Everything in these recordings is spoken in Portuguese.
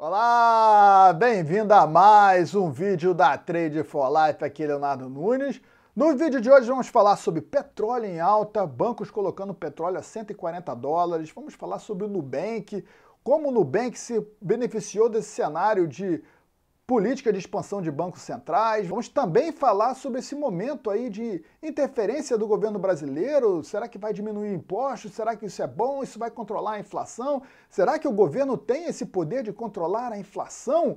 Olá, bem-vindo a mais um vídeo da Trade for Life, aqui é Leonardo Nunes. No vídeo de hoje vamos falar sobre petróleo em alta, bancos colocando petróleo a 140 dólares, vamos falar sobre o Nubank, como o Nubank se beneficiou desse cenário de política de expansão de bancos centrais. Vamos também falar sobre esse momento aí de interferência do governo brasileiro. Será que vai diminuir impostos? Será que isso é bom? Isso vai controlar a inflação? Será que o governo tem esse poder de controlar a inflação?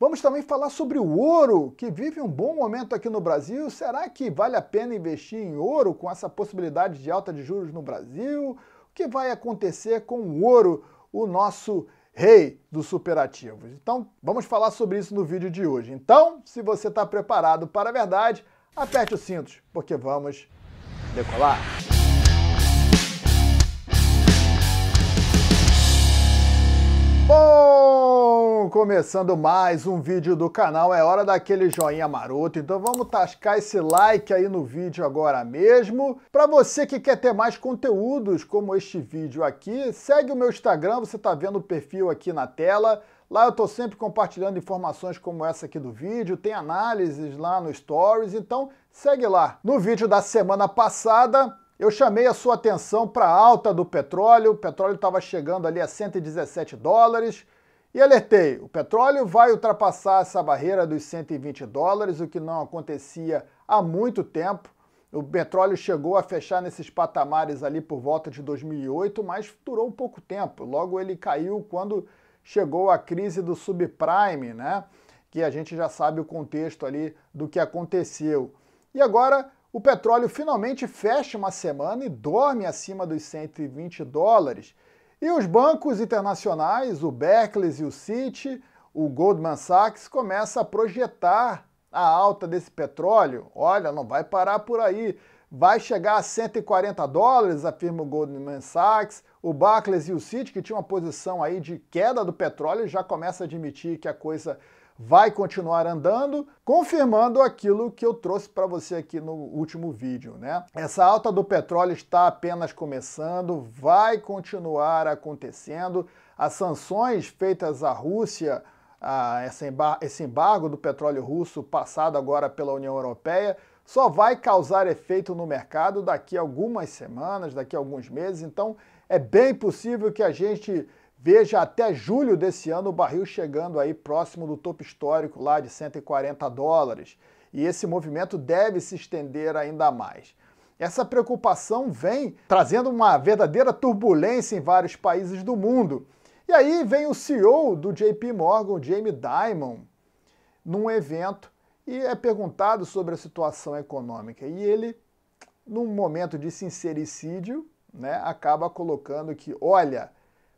Vamos também falar sobre o ouro, que vive um bom momento aqui no Brasil. Será que vale a pena investir em ouro com essa possibilidade de alta de juros no Brasil? O que vai acontecer com o ouro, o nosso rei dos superativos. Então, vamos falar sobre isso no vídeo de hoje. Então, se você está preparado para a verdade, aperte os cintos, porque vamos decolar! começando mais um vídeo do canal, é hora daquele joinha maroto, então vamos tascar esse like aí no vídeo agora mesmo. Para você que quer ter mais conteúdos como este vídeo aqui, segue o meu Instagram, você está vendo o perfil aqui na tela. Lá eu estou sempre compartilhando informações como essa aqui do vídeo, tem análises lá no Stories, então segue lá. No vídeo da semana passada, eu chamei a sua atenção para a alta do petróleo, o petróleo estava chegando ali a 117 dólares, e alertei, o petróleo vai ultrapassar essa barreira dos 120 dólares, o que não acontecia há muito tempo. O petróleo chegou a fechar nesses patamares ali por volta de 2008, mas durou pouco tempo. Logo ele caiu quando chegou a crise do subprime, né? Que a gente já sabe o contexto ali do que aconteceu. E agora o petróleo finalmente fecha uma semana e dorme acima dos 120 dólares. E os bancos internacionais, o Barclays e o Citi, o Goldman Sachs, começa a projetar a alta desse petróleo. Olha, não vai parar por aí. Vai chegar a 140 dólares, afirma o Goldman Sachs. O Barclays e o Citi, que tinha uma posição aí de queda do petróleo, já começa a admitir que a coisa vai continuar andando, confirmando aquilo que eu trouxe para você aqui no último vídeo, né? Essa alta do petróleo está apenas começando, vai continuar acontecendo. As sanções feitas à Rússia, a esse embargo do petróleo russo passado agora pela União Europeia, só vai causar efeito no mercado daqui a algumas semanas, daqui a alguns meses. Então, é bem possível que a gente Veja até julho desse ano o barril chegando aí próximo do topo histórico lá de 140 dólares. E esse movimento deve se estender ainda mais. Essa preocupação vem trazendo uma verdadeira turbulência em vários países do mundo. E aí vem o CEO do JP Morgan, Jamie Dimon, num evento e é perguntado sobre a situação econômica. E ele, num momento de sincericídio, né, acaba colocando que, olha,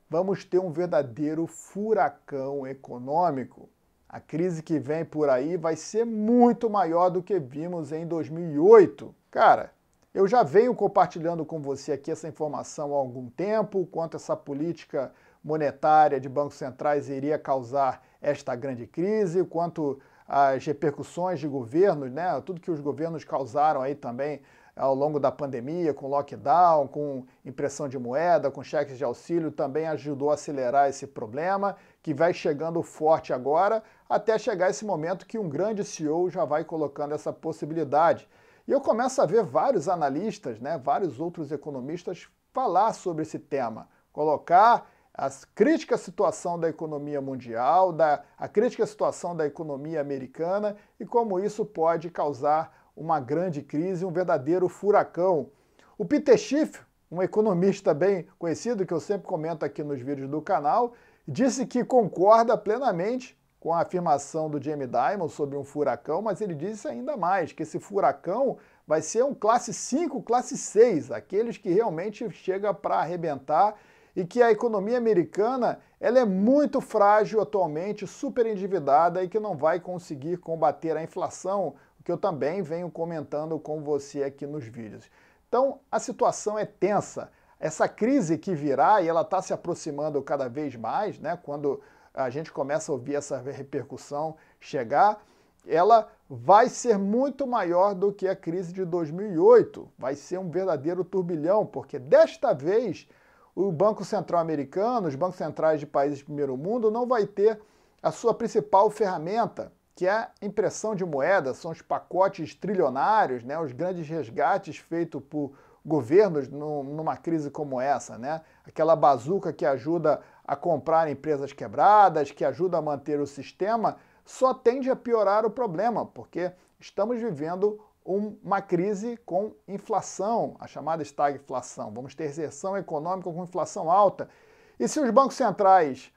vamos ter um verdadeiro furacão econômico. A crise que vem por aí vai ser muito maior do que vimos em 2008. Cara, eu já venho compartilhando com você aqui essa informação há algum tempo, quanto essa política monetária de bancos centrais iria causar esta grande crise, quanto as repercussões de governos, né, tudo que os governos causaram aí também ao longo da pandemia, com lockdown, com impressão de moeda, com cheques de auxílio, também ajudou a acelerar esse problema, que vai chegando forte agora, até chegar esse momento que um grande CEO já vai colocando essa possibilidade. E eu começo a ver vários analistas, né, vários outros economistas falar sobre esse tema, colocar a crítica situação da economia mundial, da, a crítica situação da economia americana e como isso pode causar uma grande crise, um verdadeiro furacão. O Peter Schiff, um economista bem conhecido, que eu sempre comento aqui nos vídeos do canal, disse que concorda plenamente com a afirmação do Jamie Dimon sobre um furacão, mas ele disse ainda mais que esse furacão vai ser um classe 5, classe 6, aqueles que realmente chega para arrebentar e que a economia americana ela é muito frágil atualmente, super endividada e que não vai conseguir combater a inflação que eu também venho comentando com você aqui nos vídeos. Então, a situação é tensa. Essa crise que virá, e ela está se aproximando cada vez mais, né? quando a gente começa a ouvir essa repercussão chegar, ela vai ser muito maior do que a crise de 2008. Vai ser um verdadeiro turbilhão, porque desta vez o Banco Central americano, os bancos centrais de países de primeiro mundo, não vai ter a sua principal ferramenta, que é a impressão de moeda, são os pacotes trilionários, né, os grandes resgates feitos por governos no, numa crise como essa, né? Aquela bazuca que ajuda a comprar empresas quebradas, que ajuda a manter o sistema, só tende a piorar o problema, porque estamos vivendo uma crise com inflação, a chamada estagflação. Vamos ter recessão econômica com inflação alta. E se os bancos centrais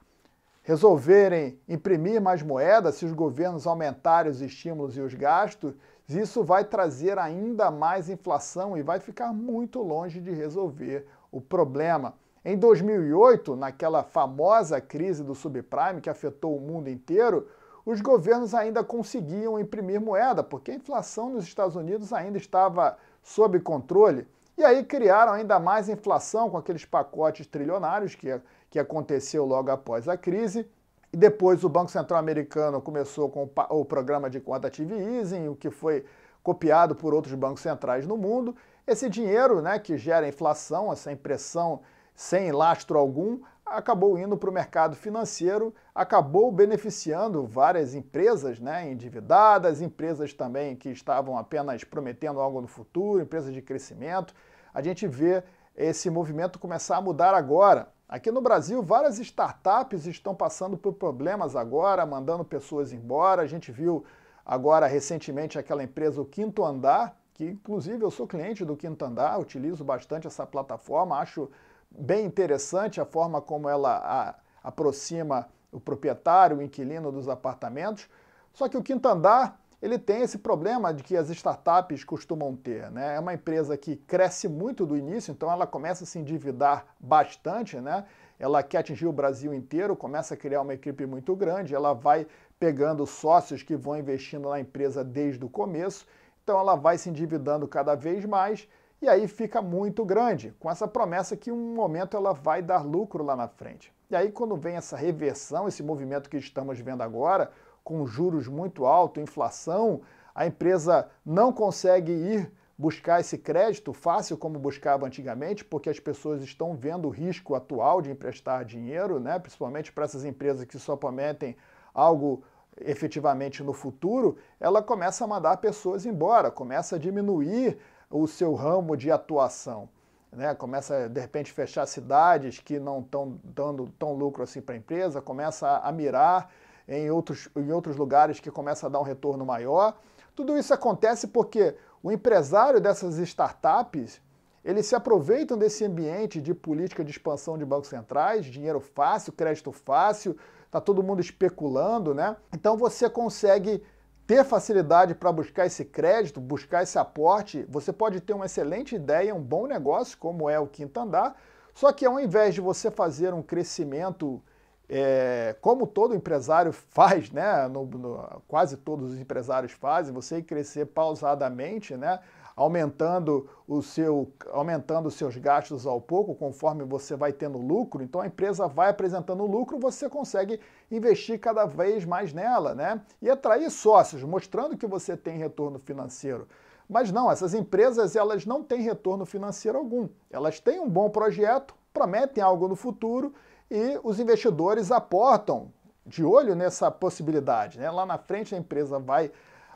resolverem imprimir mais moeda, se os governos aumentarem os estímulos e os gastos, isso vai trazer ainda mais inflação e vai ficar muito longe de resolver o problema. Em 2008, naquela famosa crise do subprime que afetou o mundo inteiro, os governos ainda conseguiam imprimir moeda, porque a inflação nos Estados Unidos ainda estava sob controle. E aí criaram ainda mais inflação com aqueles pacotes trilionários que que aconteceu logo após a crise. E depois o Banco Central americano começou com o programa de quantitative easing, o que foi copiado por outros bancos centrais no mundo. Esse dinheiro, né, que gera inflação, essa impressão sem lastro algum, acabou indo para o mercado financeiro, acabou beneficiando várias empresas né, endividadas, empresas também que estavam apenas prometendo algo no futuro, empresas de crescimento. A gente vê esse movimento começar a mudar agora. Aqui no Brasil, várias startups estão passando por problemas agora, mandando pessoas embora. A gente viu agora recentemente aquela empresa, o Quinto Andar, que inclusive eu sou cliente do Quinto Andar, utilizo bastante essa plataforma, acho bem interessante a forma como ela a, aproxima o proprietário, o inquilino dos apartamentos. Só que o Quinto Andar ele tem esse problema de que as startups costumam ter. Né? É uma empresa que cresce muito do início, então ela começa a se endividar bastante, né? ela quer atingir o Brasil inteiro, começa a criar uma equipe muito grande, ela vai pegando sócios que vão investindo na empresa desde o começo, então ela vai se endividando cada vez mais e aí fica muito grande, com essa promessa que em um momento ela vai dar lucro lá na frente. E aí quando vem essa reversão, esse movimento que estamos vendo agora, com juros muito altos, inflação, a empresa não consegue ir buscar esse crédito fácil como buscava antigamente, porque as pessoas estão vendo o risco atual de emprestar dinheiro, né? principalmente para essas empresas que só prometem algo efetivamente no futuro, ela começa a mandar pessoas embora, começa a diminuir o seu ramo de atuação. Né? Começa, de repente, a fechar cidades que não estão dando tão lucro assim para a empresa, começa a mirar em outros, em outros lugares que começa a dar um retorno maior. Tudo isso acontece porque o empresário dessas startups, eles se aproveitam desse ambiente de política de expansão de bancos centrais, dinheiro fácil, crédito fácil, tá todo mundo especulando, né? Então você consegue ter facilidade para buscar esse crédito, buscar esse aporte. Você pode ter uma excelente ideia, um bom negócio, como é o Quinto Andar, só que ao invés de você fazer um crescimento é, como todo empresário faz, né, no, no, quase todos os empresários fazem, você crescer pausadamente, né, aumentando, o seu, aumentando os seus gastos ao pouco, conforme você vai tendo lucro, então a empresa vai apresentando lucro, você consegue investir cada vez mais nela, né? E atrair sócios, mostrando que você tem retorno financeiro. Mas não, essas empresas elas não têm retorno financeiro algum. Elas têm um bom projeto, prometem algo no futuro e os investidores aportam de olho nessa possibilidade. Né? Lá na frente a empresa vai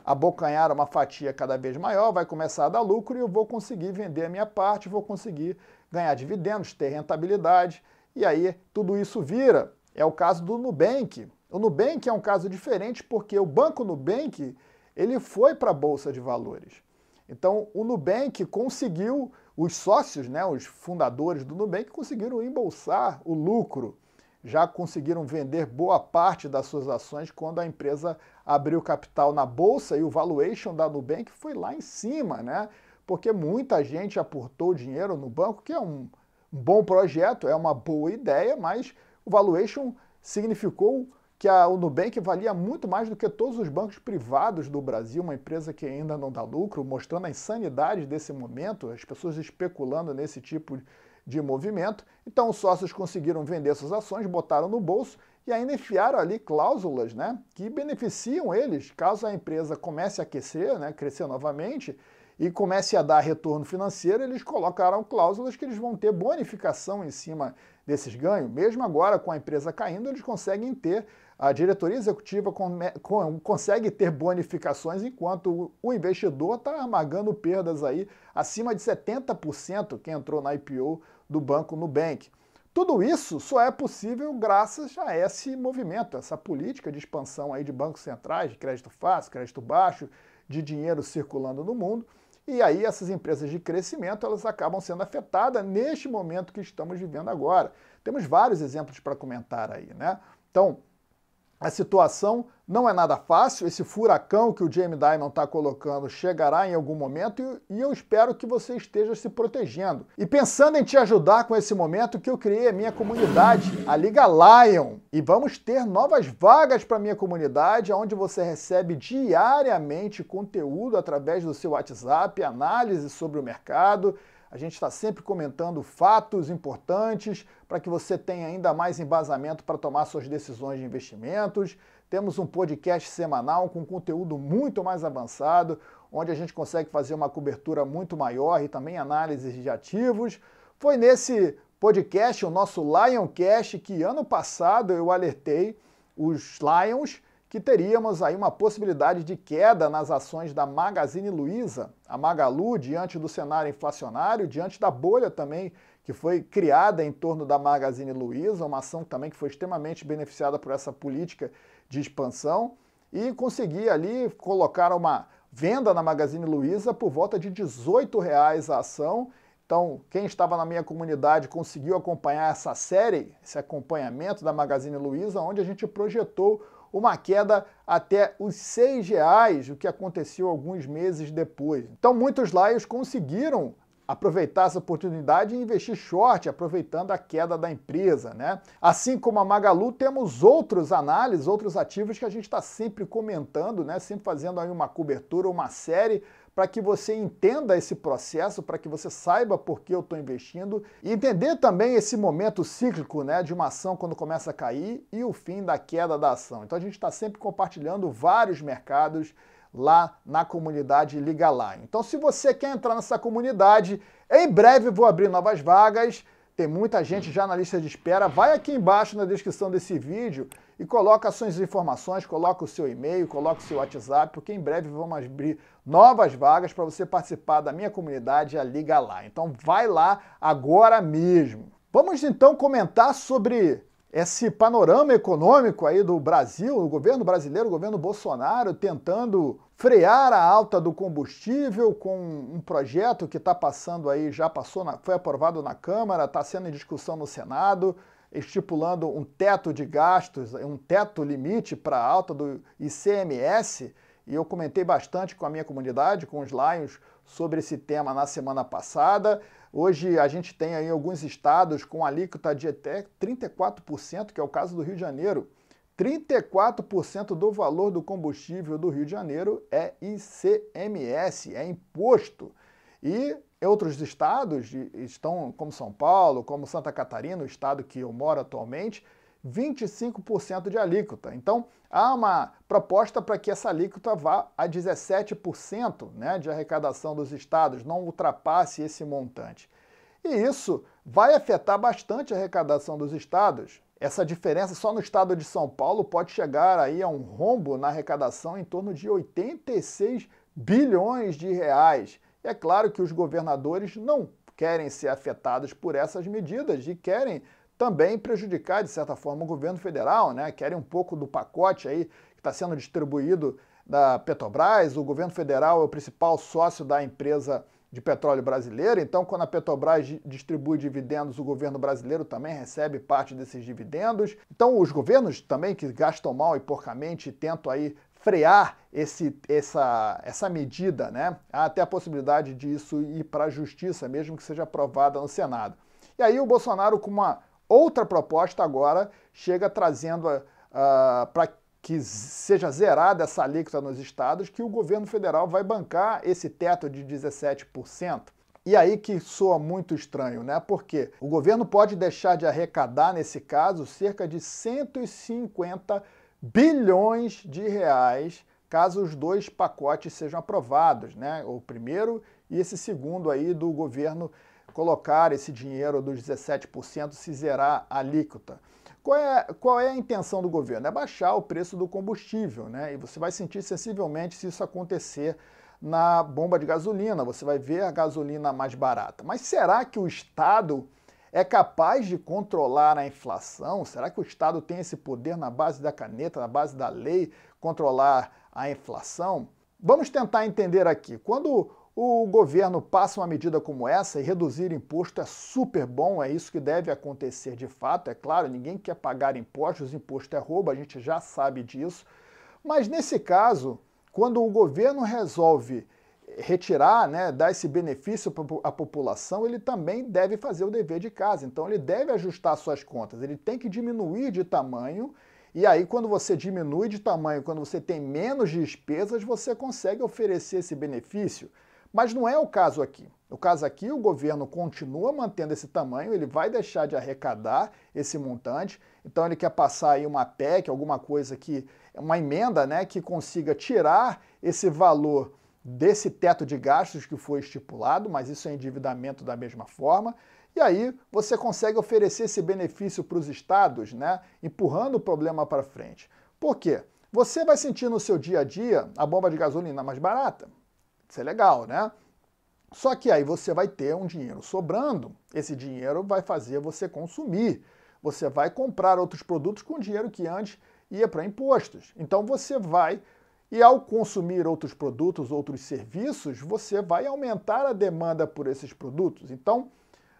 abocanhar uma fatia cada vez maior, vai começar a dar lucro e eu vou conseguir vender a minha parte, vou conseguir ganhar dividendos, ter rentabilidade, e aí tudo isso vira. É o caso do Nubank. O Nubank é um caso diferente porque o banco Nubank ele foi para a bolsa de valores. Então o Nubank conseguiu os sócios, né, os fundadores do Nubank, conseguiram embolsar o lucro, já conseguiram vender boa parte das suas ações quando a empresa abriu capital na bolsa e o valuation da Nubank foi lá em cima, né? Porque muita gente aportou dinheiro no banco, que é um bom projeto, é uma boa ideia, mas o valuation significou que a, o Nubank valia muito mais do que todos os bancos privados do Brasil, uma empresa que ainda não dá lucro, mostrando a insanidade desse momento, as pessoas especulando nesse tipo de movimento. Então, os sócios conseguiram vender suas ações, botaram no bolso e ainda enfiaram ali cláusulas né, que beneficiam eles caso a empresa comece a aquecer, né, crescer novamente e comece a dar retorno financeiro, eles colocaram cláusulas que eles vão ter bonificação em cima desses ganhos. Mesmo agora com a empresa caindo, eles conseguem ter a diretoria executiva come, com, consegue ter bonificações enquanto o, o investidor está amagando perdas aí acima de 70% que entrou na IPO do banco Nubank. Tudo isso só é possível graças a esse movimento, essa política de expansão aí de bancos centrais, de crédito fácil, crédito baixo, de dinheiro circulando no mundo. E aí essas empresas de crescimento, elas acabam sendo afetadas neste momento que estamos vivendo agora. Temos vários exemplos para comentar aí, né? Então, a situação não é nada fácil, esse furacão que o Jamie Dimon está colocando chegará em algum momento e, eu espero que você esteja se protegendo. E pensando em te ajudar com esse momento que eu criei a minha comunidade, a Liga Lion. E vamos ter novas vagas para minha comunidade, onde você recebe diariamente conteúdo através do seu WhatsApp, análise sobre o mercado, a gente está sempre comentando fatos importantes para que você tenha ainda mais embasamento para tomar suas decisões de investimentos. Temos um podcast semanal com conteúdo muito mais avançado, onde a gente consegue fazer uma cobertura muito maior e também análises de ativos. Foi nesse podcast, o nosso Lioncast, que ano passado eu alertei os Lions que teríamos aí uma possibilidade de queda nas ações da Magazine Luiza, a Magalu, diante do cenário inflacionário, diante da bolha também que foi criada em torno da Magazine Luiza, uma ação também que foi extremamente beneficiada por essa política de expansão, e conseguir ali colocar uma venda na Magazine Luiza por volta de R$ a ação. Então, quem estava na minha comunidade conseguiu acompanhar essa série, esse acompanhamento da Magazine Luiza, onde a gente projetou uma queda até os R$ reais, o que aconteceu alguns meses depois. Então muitos laios conseguiram aproveitar essa oportunidade e investir short, aproveitando a queda da empresa, né? Assim como a Magalu, temos outros análises, outros ativos que a gente está sempre comentando, né? Sempre fazendo aí uma cobertura, uma série para que você entenda esse processo, para que você saiba por que eu estou investindo e entender também esse momento cíclico né, de uma ação quando começa a cair e o fim da queda da ação. Então a gente está sempre compartilhando vários mercados lá na comunidade Liga Lá. Então se você quer entrar nessa comunidade, em breve vou abrir novas vagas. Tem muita gente já na lista de espera. Vai aqui embaixo na descrição desse vídeo e coloca as suas informações, coloca o seu e-mail, coloca o seu WhatsApp, porque em breve vamos abrir novas vagas para você participar da minha comunidade, a Liga Lá. Então vai lá agora mesmo. Vamos então comentar sobre esse panorama econômico aí do Brasil, o governo brasileiro, o governo Bolsonaro tentando frear a alta do combustível com um projeto que está passando aí, já passou, na, foi aprovado na Câmara, está sendo em discussão no Senado estipulando um teto de gastos, um teto limite para a alta do ICMS, e eu comentei bastante com a minha comunidade, com os Lions, sobre esse tema na semana passada. Hoje a gente tem aí alguns estados com alíquota de até 34%, que é o caso do Rio de Janeiro. 34% do valor do combustível do Rio de Janeiro é ICMS, é imposto. E outros estados estão, como São Paulo, como Santa Catarina, o estado que eu moro atualmente, 25% de alíquota. Então, há uma proposta para que essa alíquota vá a 17% né, de arrecadação dos estados, não ultrapasse esse montante. E isso vai afetar bastante a arrecadação dos estados. Essa diferença só no estado de São Paulo pode chegar aí a um rombo na arrecadação em torno de 86 bilhões de reais. É claro que os governadores não querem ser afetados por essas medidas e querem também prejudicar, de certa forma, o governo federal, né? querem um pouco do pacote aí que está sendo distribuído da Petrobras. O governo federal é o principal sócio da empresa de petróleo brasileira, então, quando a Petrobras distribui dividendos, o governo brasileiro também recebe parte desses dividendos. Então, os governos também que gastam mal e porcamente tentam aí frear esse, essa, essa medida, né? Há até a possibilidade de isso ir para a justiça, mesmo que seja aprovada no Senado. E aí o Bolsonaro, com uma outra proposta agora, chega trazendo uh, para que seja zerada essa alíquota nos estados, que o governo federal vai bancar esse teto de 17%. E aí que soa muito estranho, né? Porque o governo pode deixar de arrecadar, nesse caso, cerca de 150 milhões bilhões de reais caso os dois pacotes sejam aprovados, né? O primeiro e esse segundo aí do governo colocar esse dinheiro dos 17% se zerar a alíquota. Qual é, qual é a intenção do governo? É baixar o preço do combustível, né? E você vai sentir sensivelmente se isso acontecer na bomba de gasolina. Você vai ver a gasolina mais barata. Mas será que o Estado é capaz de controlar a inflação? Será que o Estado tem esse poder na base da caneta, na base da lei, controlar a inflação? Vamos tentar entender aqui. Quando o governo passa uma medida como essa e reduzir imposto é super bom, é isso que deve acontecer de fato, é claro, ninguém quer pagar impostos, imposto é roubo, a gente já sabe disso. Mas nesse caso, quando o governo resolve retirar, né, dar esse benefício para a população, ele também deve fazer o dever de casa. Então ele deve ajustar suas contas, ele tem que diminuir de tamanho. E aí, quando você diminui de tamanho, quando você tem menos despesas, você consegue oferecer esse benefício. Mas não é o caso aqui. No caso aqui, o governo continua mantendo esse tamanho, ele vai deixar de arrecadar esse montante. Então ele quer passar aí uma PEC, alguma coisa que uma emenda, né, que consiga tirar esse valor desse teto de gastos que foi estipulado, mas isso é endividamento da mesma forma. E aí você consegue oferecer esse benefício para os estados, né, empurrando o problema para frente. Por quê? Você vai sentir no seu dia a dia a bomba de gasolina mais barata. Isso é legal, né? Só que aí você vai ter um dinheiro sobrando. Esse dinheiro vai fazer você consumir. Você vai comprar outros produtos com dinheiro que antes ia para impostos. Então você vai e ao consumir outros produtos, outros serviços, você vai aumentar a demanda por esses produtos. Então,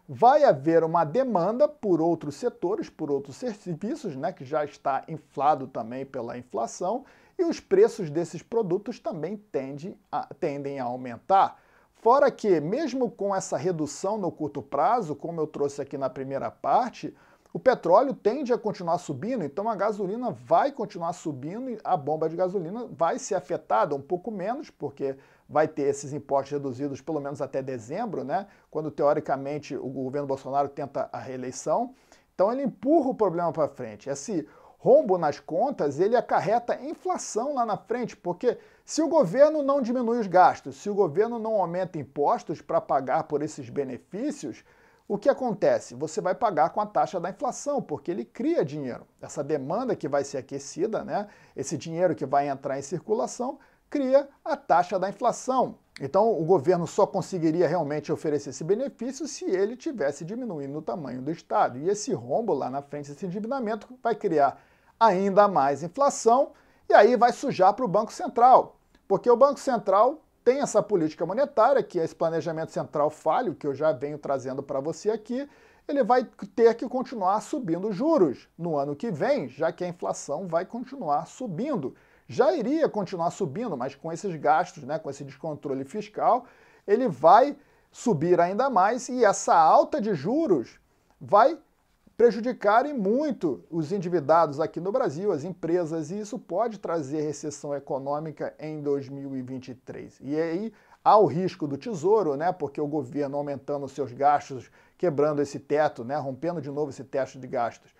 vai haver uma demanda por outros setores, por outros serviços, né, que já está inflado também pela inflação, e os preços desses produtos também tendem a, tendem a aumentar. Fora que, mesmo com essa redução no curto prazo, como eu trouxe aqui na primeira parte, o petróleo tende a continuar subindo, então a gasolina vai continuar subindo e a bomba de gasolina vai ser afetada um pouco menos, porque vai ter esses impostos reduzidos pelo menos até dezembro, né? Quando teoricamente o governo Bolsonaro tenta a reeleição. Então ele empurra o problema para frente. Esse rombo nas contas, ele acarreta inflação lá na frente, porque se o governo não diminui os gastos, se o governo não aumenta impostos para pagar por esses benefícios, o que acontece? Você vai pagar com a taxa da inflação, porque ele cria dinheiro. Essa demanda que vai ser aquecida, né? esse dinheiro que vai entrar em circulação, cria a taxa da inflação. Então, o governo só conseguiria realmente oferecer esse benefício se ele tivesse diminuindo o tamanho do Estado. E esse rombo lá na frente, esse endividamento, vai criar ainda mais inflação e aí vai sujar para o Banco Central, porque o Banco Central tem essa política monetária, que é esse planejamento central falho, que eu já venho trazendo para você aqui, ele vai ter que continuar subindo juros no ano que vem, já que a inflação vai continuar subindo. Já iria continuar subindo, mas com esses gastos, né, com esse descontrole fiscal, ele vai subir ainda mais e essa alta de juros vai prejudicarem muito os endividados aqui no Brasil, as empresas, e isso pode trazer recessão econômica em 2023. E aí há o risco do tesouro, né, porque o governo aumentando seus gastos, quebrando esse teto, né, rompendo de novo esse teto de gastos,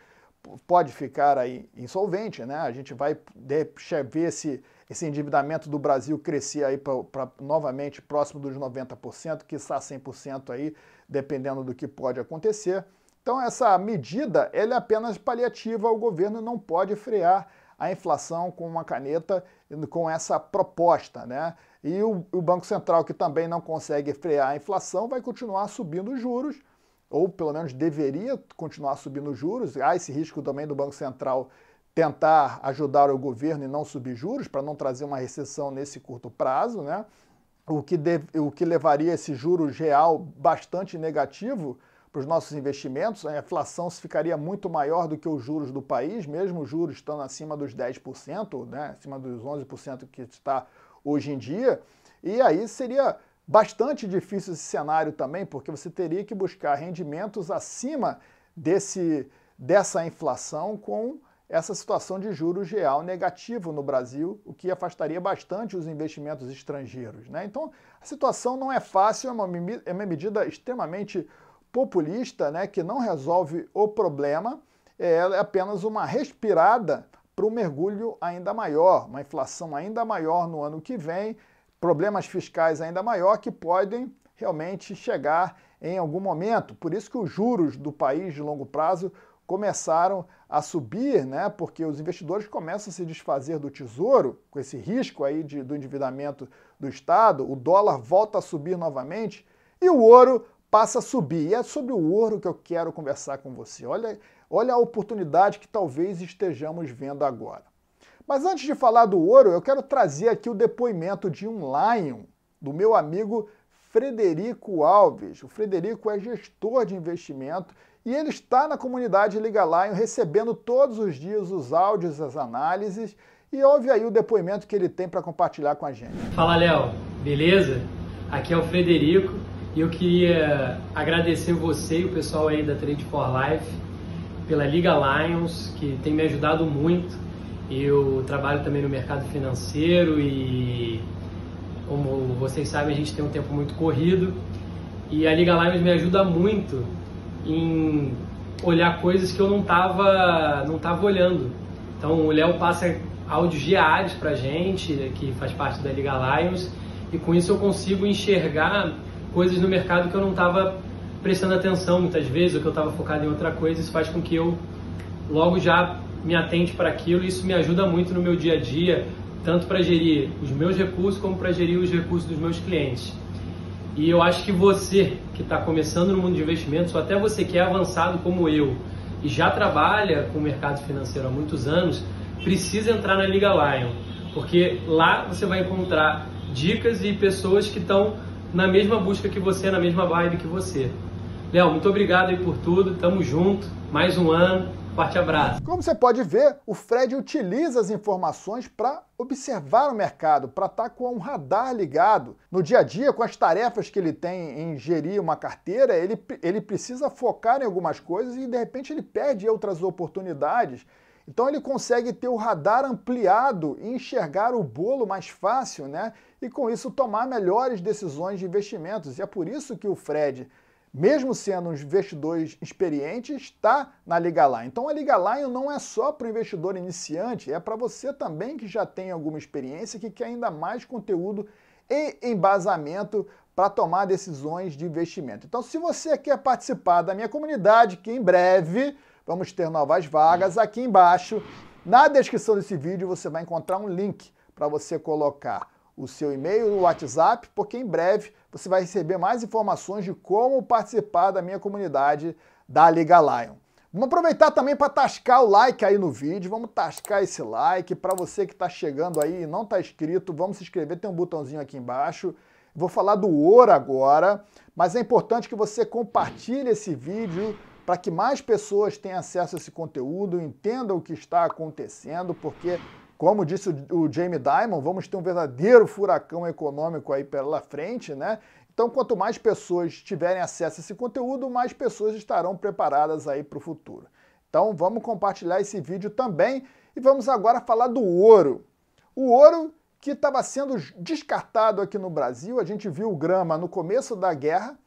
pode ficar aí insolvente, né? A gente vai ver esse, esse endividamento do Brasil crescer aí para novamente próximo dos 90%, que está 100% aí, dependendo do que pode acontecer. Então essa medida é apenas paliativa, o governo não pode frear a inflação com uma caneta, com essa proposta, né? E o, o Banco Central, que também não consegue frear a inflação, vai continuar subindo os juros, ou pelo menos deveria continuar subindo os juros. Há esse risco também do Banco Central tentar ajudar o governo e não subir juros, para não trazer uma recessão nesse curto prazo, né? O que, o que levaria esse juros real bastante negativo para os nossos investimentos, a inflação ficaria muito maior do que os juros do país, mesmo os juros estando acima dos 10%, né, acima dos 11% que está hoje em dia. E aí seria bastante difícil esse cenário também, porque você teria que buscar rendimentos acima desse, dessa inflação com essa situação de juros real negativo no Brasil, o que afastaria bastante os investimentos estrangeiros. Né? Então, a situação não é fácil, é uma, é uma medida extremamente populista, né, que não resolve o problema, é, é apenas uma respirada para um mergulho ainda maior, uma inflação ainda maior no ano que vem, problemas fiscais ainda maior que podem realmente chegar em algum momento. Por isso que os juros do país de longo prazo começaram a subir, né? Porque os investidores começam a se desfazer do tesouro, com esse risco aí de, do endividamento do Estado, o dólar volta a subir novamente e o ouro passa a subir. E é sobre o ouro que eu quero conversar com você. Olha, olha a oportunidade que talvez estejamos vendo agora. Mas antes de falar do ouro, eu quero trazer aqui o depoimento de um Lion, do meu amigo Frederico Alves. O Frederico é gestor de investimento e ele está na comunidade Liga Lion recebendo todos os dias os áudios, as análises e ouve aí o depoimento que ele tem para compartilhar com a gente. Fala Léo, beleza? Aqui é o Frederico, e eu queria agradecer você e o pessoal aí da Trade for Life pela Liga Lions, que tem me ajudado muito. Eu trabalho também no mercado financeiro e, como vocês sabem, a gente tem um tempo muito corrido. E a Liga Lions me ajuda muito em olhar coisas que eu não estava não tava olhando. Então, o Léo passa áudios diários para gente, que faz parte da Liga Lions, e com isso eu consigo enxergar coisas no mercado que eu não estava prestando atenção muitas vezes, ou que eu estava focado em outra coisa, isso faz com que eu logo já me atente para aquilo e isso me ajuda muito no meu dia a dia, tanto para gerir os meus recursos como para gerir os recursos dos meus clientes. E eu acho que você que está começando no mundo de investimentos, ou até você que é avançado como eu e já trabalha com o mercado financeiro há muitos anos, precisa entrar na Liga Lion, porque lá você vai encontrar dicas e pessoas que estão na mesma busca que você, na mesma vibe que você. Léo, muito obrigado aí por tudo, tamo junto, mais um ano, forte abraço. Como você pode ver, o Fred utiliza as informações para observar o mercado, para estar tá com um radar ligado. No dia a dia, com as tarefas que ele tem em gerir uma carteira, ele, ele precisa focar em algumas coisas e de repente ele perde outras oportunidades. Então ele consegue ter o radar ampliado e enxergar o bolo mais fácil, né? E com isso tomar melhores decisões de investimentos. E é por isso que o Fred, mesmo sendo um investidor experiente, está na Liga Lion. Então a Liga Lion não é só para o investidor iniciante, é para você também que já tem alguma experiência que quer ainda mais conteúdo e embasamento para tomar decisões de investimento. Então, se você quer participar da minha comunidade, que em breve Vamos ter novas vagas. Aqui embaixo, na descrição desse vídeo, você vai encontrar um link para você colocar o seu e-mail, no WhatsApp, porque em breve você vai receber mais informações de como participar da minha comunidade da Liga Lion. Vamos aproveitar também para tascar o like aí no vídeo, vamos tascar esse like. Para você que está chegando aí e não está inscrito, vamos se inscrever, tem um botãozinho aqui embaixo. Vou falar do ouro agora, mas é importante que você compartilhe esse vídeo para que mais pessoas tenham acesso a esse conteúdo, entendam o que está acontecendo, porque, como disse o Jamie Dimon, vamos ter um verdadeiro furacão econômico aí pela frente, né? Então, quanto mais pessoas tiverem acesso a esse conteúdo, mais pessoas estarão preparadas aí para o futuro. Então, vamos compartilhar esse vídeo também e vamos agora falar do ouro. O ouro que estava sendo descartado aqui no Brasil, a gente viu o grama no começo da guerra,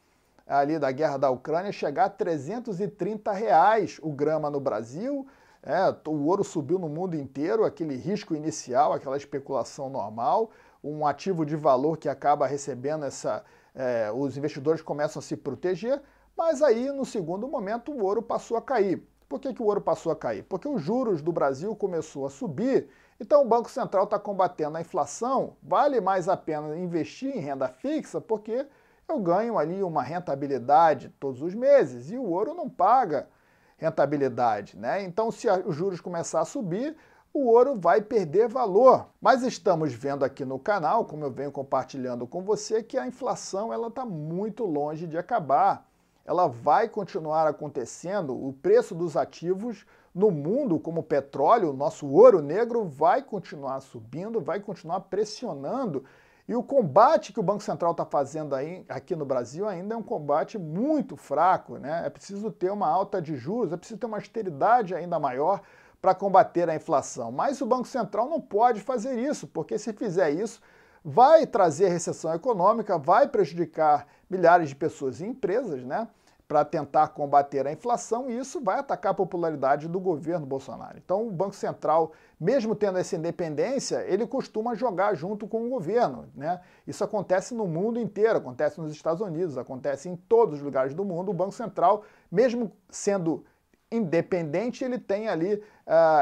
ali da guerra da Ucrânia chegar a 330 reais o grama no Brasil. É, o ouro subiu no mundo inteiro, aquele risco inicial, aquela especulação normal, um ativo de valor que acaba recebendo essa. É, os investidores começam a se proteger, mas aí no segundo momento o ouro passou a cair. Por que, que o ouro passou a cair? Porque os juros do Brasil começou a subir, então o Banco Central está combatendo a inflação, vale mais a pena investir em renda fixa, porque eu ganho ali uma rentabilidade todos os meses e o ouro não paga rentabilidade, né? Então, se os juros começar a subir, o ouro vai perder valor. Mas estamos vendo aqui no canal, como eu venho compartilhando com você, que a inflação ela está muito longe de acabar. Ela vai continuar acontecendo. O preço dos ativos no mundo, como o petróleo, nosso ouro negro, vai continuar subindo, vai continuar pressionando e o combate que o Banco Central está fazendo aí, aqui no Brasil ainda é um combate muito fraco. Né? É preciso ter uma alta de juros, é preciso ter uma austeridade ainda maior para combater a inflação. Mas o Banco Central não pode fazer isso, porque se fizer isso, vai trazer recessão econômica, vai prejudicar milhares de pessoas e empresas, né? para tentar combater a inflação e isso vai atacar a popularidade do governo Bolsonaro. Então, o Banco Central, mesmo tendo essa independência, ele costuma jogar junto com o governo. Né? Isso acontece no mundo inteiro, acontece nos Estados Unidos, acontece em todos os lugares do mundo. O Banco Central, mesmo sendo independente, ele tem ali uh,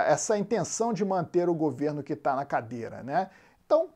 essa intenção de manter o governo que está na cadeira. Né? Então,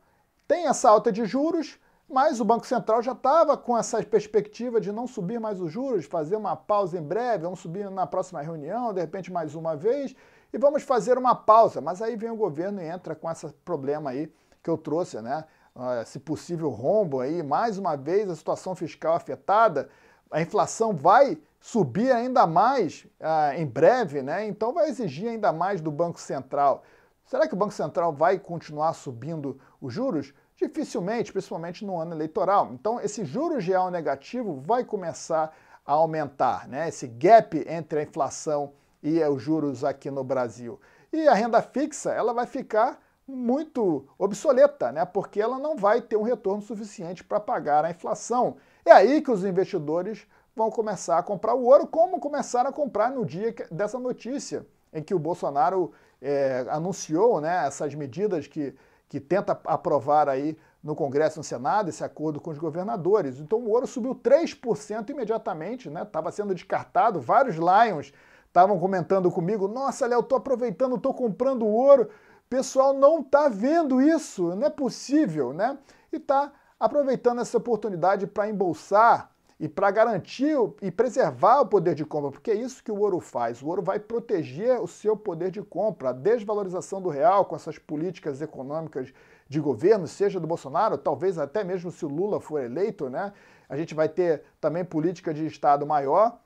tem essa alta de juros mas o Banco Central já estava com essa perspectiva de não subir mais os juros, fazer uma pausa em breve, vamos subir na próxima reunião, de repente mais uma vez, e vamos fazer uma pausa. Mas aí vem o governo e entra com esse problema aí que eu trouxe, né? Ah, esse possível rombo aí, mais uma vez a situação fiscal afetada, a inflação vai subir ainda mais ah, em breve, né? Então vai exigir ainda mais do Banco Central. Será que o Banco Central vai continuar subindo os juros? Dificilmente, principalmente no ano eleitoral. Então, esse juro real negativo vai começar a aumentar, né? Esse gap entre a inflação e os juros aqui no Brasil. E a renda fixa, ela vai ficar muito obsoleta, né? Porque ela não vai ter um retorno suficiente para pagar a inflação. É aí que os investidores vão começar a comprar o ouro, como começaram a comprar no dia dessa notícia, em que o Bolsonaro é, anunciou né, essas medidas que que tenta aprovar aí no Congresso e no Senado esse acordo com os governadores. Então o ouro subiu 3% imediatamente, né? Estava sendo descartado, vários Lions estavam comentando comigo, nossa, Léo, estou aproveitando, estou comprando ouro. Pessoal não está vendo isso, não é possível, né? E está aproveitando essa oportunidade para embolsar e para garantir e preservar o poder de compra, porque é isso que o ouro faz. O ouro vai proteger o seu poder de compra. A desvalorização do real com essas políticas econômicas de governo, seja do Bolsonaro, talvez até mesmo se o Lula for eleito, né? A gente vai ter também política de Estado maior.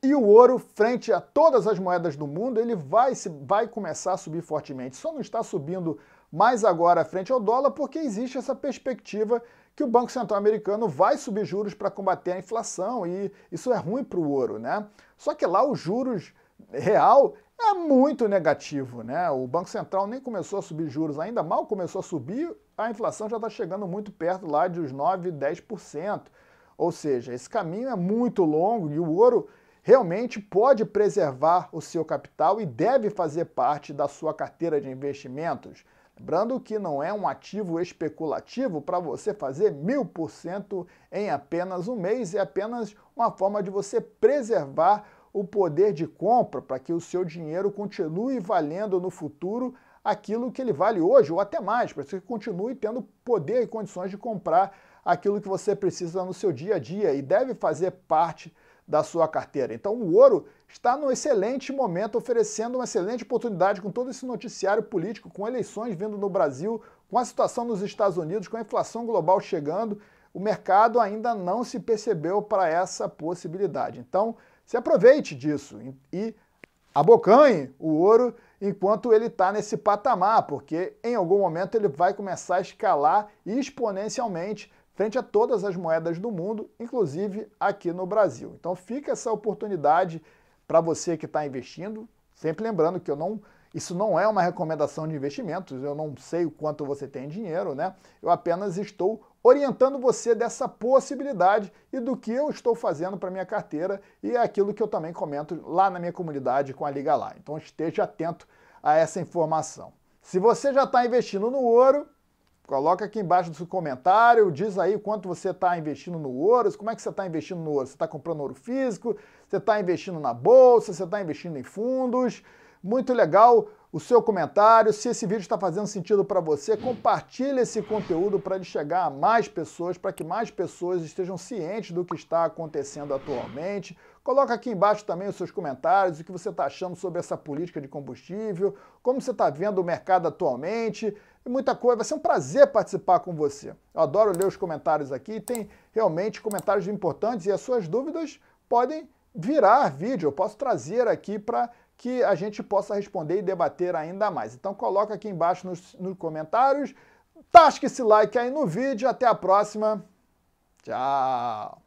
E o ouro, frente a todas as moedas do mundo, ele vai, vai começar a subir fortemente. Só não está subindo mais agora frente ao dólar porque existe essa perspectiva que o Banco Central americano vai subir juros para combater a inflação e isso é ruim para o ouro, né? Só que lá os juros real é muito negativo, né? O Banco Central nem começou a subir juros ainda, mal começou a subir, a inflação já está chegando muito perto lá de uns 9, 10%. Ou seja, esse caminho é muito longo e o ouro realmente pode preservar o seu capital e deve fazer parte da sua carteira de investimentos. Lembrando que não é um ativo especulativo para você fazer mil por cento em apenas um mês, é apenas uma forma de você preservar o poder de compra para que o seu dinheiro continue valendo no futuro aquilo que ele vale hoje ou até mais, para que continue tendo poder e condições de comprar aquilo que você precisa no seu dia a dia e deve fazer parte da sua carteira. Então o ouro está num excelente momento, oferecendo uma excelente oportunidade com todo esse noticiário político, com eleições vindo no Brasil, com a situação nos Estados Unidos, com a inflação global chegando. O mercado ainda não se percebeu para essa possibilidade. Então se aproveite disso e abocanhe o ouro enquanto ele está nesse patamar, porque em algum momento ele vai começar a escalar exponencialmente frente a todas as moedas do mundo, inclusive aqui no Brasil. Então fica essa oportunidade para você que está investindo, sempre lembrando que eu não isso não é uma recomendação de investimentos, eu não sei o quanto você tem dinheiro, né? Eu apenas estou orientando você dessa possibilidade e do que eu estou fazendo para minha carteira e aquilo que eu também comento lá na minha comunidade com a Liga Lá. Então esteja atento a essa informação. Se você já está investindo no ouro, Coloca aqui embaixo do seu comentário, diz aí quanto você está investindo no ouro, como é que você está investindo no ouro? Você está comprando ouro físico? Você está investindo na bolsa? Você está investindo em fundos? Muito legal o seu comentário. Se esse vídeo está fazendo sentido para você, compartilhe esse conteúdo para ele chegar a mais pessoas, para que mais pessoas estejam cientes do que está acontecendo atualmente. Coloca aqui embaixo também os seus comentários, o que você está achando sobre essa política de combustível, como você está vendo o mercado atualmente e muita coisa. Vai ser um prazer participar com você. Eu adoro ler os comentários aqui, tem realmente comentários importantes e as suas dúvidas podem virar vídeo. Eu posso trazer aqui para que a gente possa responder e debater ainda mais. Então coloca aqui embaixo nos, nos comentários, tasca esse like aí no vídeo, até a próxima. Tchau!